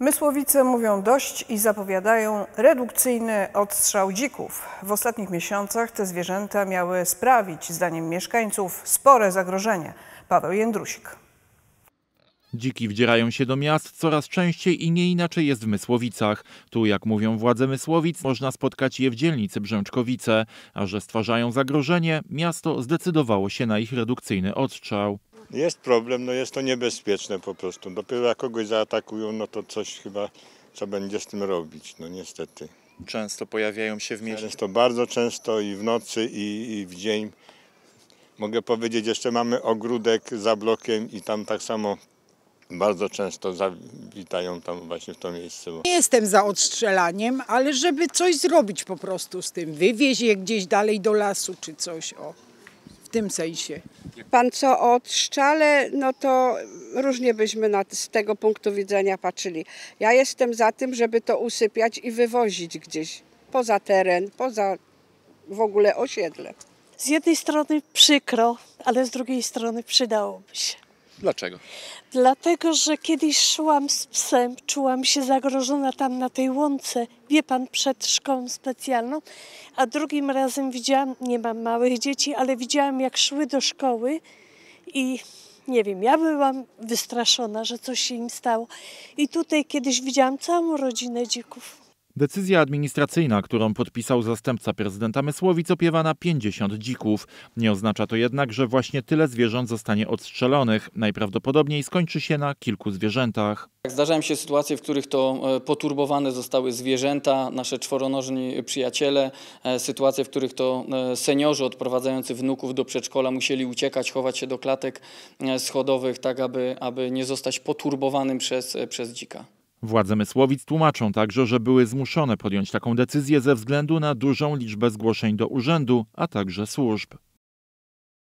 Mysłowice mówią dość i zapowiadają redukcyjny odstrzał dzików. W ostatnich miesiącach te zwierzęta miały sprawić, zdaniem mieszkańców, spore zagrożenie. Paweł Jędrusik. Dziki wdzierają się do miast coraz częściej i nie inaczej jest w Mysłowicach. Tu, jak mówią władze Mysłowic, można spotkać je w dzielnicy Brzęczkowice. A że stwarzają zagrożenie, miasto zdecydowało się na ich redukcyjny odstrzał. Jest problem, no jest to niebezpieczne po prostu. Dopiero jak kogoś zaatakują, no to coś chyba co będzie z tym robić, no niestety. Często pojawiają się w mieście? Często, bardzo często i w nocy i, i w dzień. Mogę powiedzieć, jeszcze mamy ogródek za blokiem i tam tak samo bardzo często zawitają tam właśnie w to miejsce. Nie jestem za odstrzelaniem, ale żeby coś zrobić po prostu z tym, wywieźć je gdzieś dalej do lasu czy coś. O tym sensie. Pan co o trzczale, no to różnie byśmy na, z tego punktu widzenia patrzyli. Ja jestem za tym, żeby to usypiać i wywozić gdzieś poza teren, poza w ogóle osiedle. Z jednej strony przykro, ale z drugiej strony przydałoby się. Dlaczego? Dlatego, że kiedyś szłam z psem, czułam się zagrożona tam na tej łące, wie pan, przed szkołą specjalną, a drugim razem widziałam, nie mam małych dzieci, ale widziałam jak szły do szkoły i nie wiem, ja byłam wystraszona, że coś się im stało. I tutaj kiedyś widziałam całą rodzinę dzików. Decyzja administracyjna, którą podpisał zastępca prezydenta Mysłowic opiewa na 50 dzików. Nie oznacza to jednak, że właśnie tyle zwierząt zostanie odstrzelonych. Najprawdopodobniej skończy się na kilku zwierzętach. Tak, zdarzają się sytuacje, w których to e, poturbowane zostały zwierzęta, nasze czworonożni przyjaciele, e, sytuacje, w których to e, seniorzy odprowadzający wnuków do przedszkola musieli uciekać, chować się do klatek schodowych, tak aby, aby nie zostać poturbowanym przez, przez dzika. Władze Mysłowic tłumaczą także, że były zmuszone podjąć taką decyzję ze względu na dużą liczbę zgłoszeń do urzędu, a także służb.